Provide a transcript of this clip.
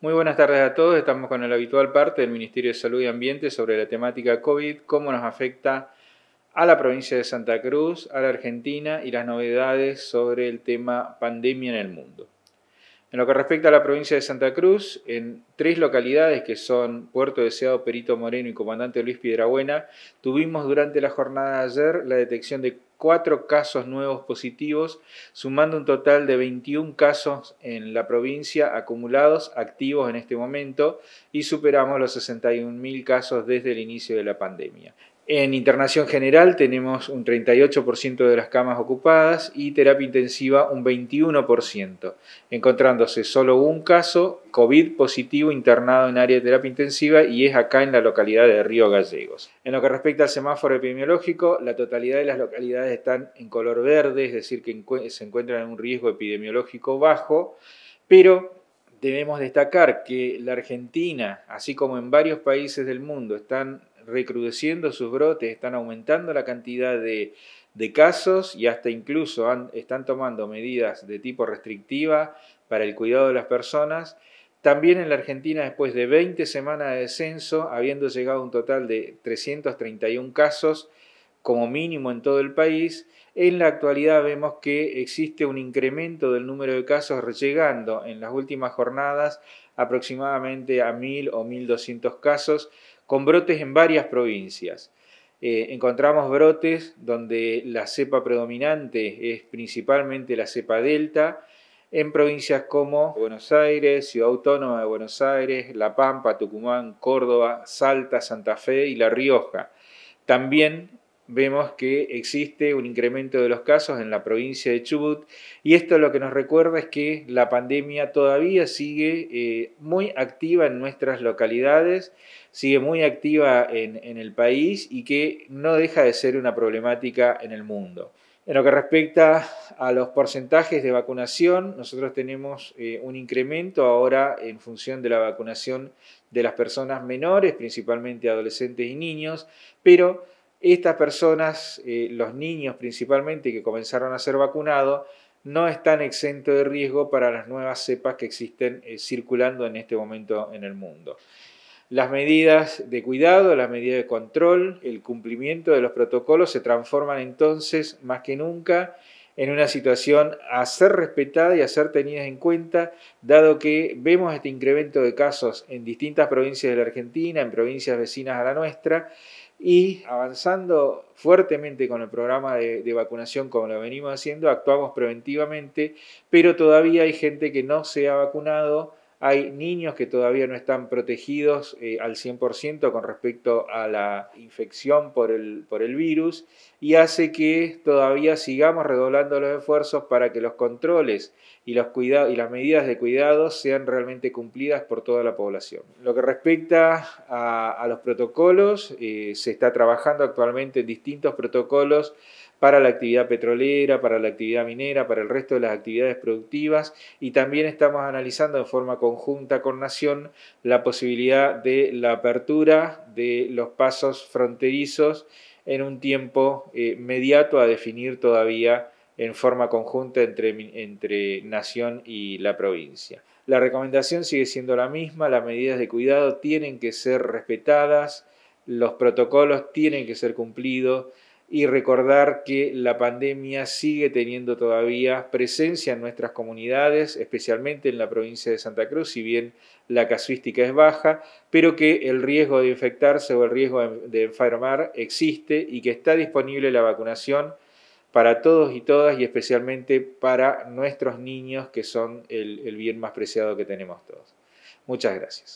Muy buenas tardes a todos. Estamos con el habitual parte del Ministerio de Salud y Ambiente sobre la temática COVID, cómo nos afecta a la provincia de Santa Cruz, a la Argentina y las novedades sobre el tema pandemia en el mundo. En lo que respecta a la provincia de Santa Cruz, en tres localidades que son Puerto Deseado, Perito Moreno y Comandante Luis Piedrabuena, tuvimos durante la jornada de ayer la detección de cuatro casos nuevos positivos, sumando un total de 21 casos en la provincia acumulados, activos en este momento, y superamos los 61.000 casos desde el inicio de la pandemia. En internación general tenemos un 38% de las camas ocupadas y terapia intensiva un 21%, encontrándose solo un caso COVID positivo internado en área de terapia intensiva y es acá en la localidad de Río Gallegos. En lo que respecta al semáforo epidemiológico, la totalidad de las localidades están en color verde, es decir, que se encuentran en un riesgo epidemiológico bajo, pero debemos destacar que la Argentina, así como en varios países del mundo, están recrudeciendo sus brotes, están aumentando la cantidad de, casos y hasta incluso están tomando medidas de tipo restrictiva para el cuidado de las personas. También en la Argentina, después de 20 semanas de descenso, habiendo llegado un total de 331 casos como mínimo en todo el país, en la actualidad vemos que existe un incremento del número de casos llegando en las últimas jornadas aproximadamente a 1.000 o 1.200 casos, con brotes en varias provincias. Eh, encontramos brotes donde la cepa predominante es principalmente la cepa delta, en provincias como Buenos Aires, Ciudad Autónoma de Buenos Aires, La Pampa, Tucumán, Córdoba, Salta, Santa Fe y La Rioja. También vemos que existe un incremento de los casos en la provincia de Chubut y esto lo que nos recuerda es que la pandemia todavía sigue eh, muy activa en nuestras localidades, sigue muy activa en, el país y que no deja de ser una problemática en el mundo. En lo que respecta a los porcentajes de vacunación, nosotros tenemos eh, un incremento ahora en función de la vacunación de las personas menores, principalmente adolescentes y niños, pero estas personas, eh, los niños principalmente que comenzaron a ser vacunados, no están exentos de riesgo para las nuevas cepas que existen eh, circulando en este momento en el mundo. Las medidas de cuidado, las medidas de control, el cumplimiento de los protocolos se transforman entonces más que nunca en una situación a ser respetada y a ser tenida en cuenta, dado que vemos este incremento de casos en distintas provincias de la Argentina, en provincias vecinas a la nuestra, y avanzando fuertemente con el programa de, de, vacunación como lo venimos haciendo, actuamos preventivamente, pero todavía hay gente que no se ha vacunado hay niños que todavía no están protegidos eh, al 100% con respecto a la infección por el, por el virus y hace que todavía sigamos redoblando los esfuerzos para que los controles y, los cuidados, y las medidas de cuidado sean realmente cumplidas por toda la población. Lo que respecta a, los protocolos, eh, se está trabajando actualmente en distintos protocolos para la actividad petrolera, para la actividad minera, para el resto de las actividades productivas y también estamos analizando en forma conjunta con Nación la posibilidad de la apertura de los pasos fronterizos en un tiempo eh, mediato a definir todavía en forma conjunta entre Nación y la provincia. La recomendación sigue siendo la misma, las medidas de cuidado tienen que ser respetadas, los protocolos tienen que ser cumplidos, y recordar que la pandemia sigue teniendo todavía presencia en nuestras comunidades, especialmente en la provincia de Santa Cruz, si bien la casuística es baja, pero que el riesgo de infectarse o el riesgo de enfermar existe y que está disponible la vacunación para todos y todas y especialmente para nuestros niños que son el, bien más preciado que tenemos todos. Muchas gracias.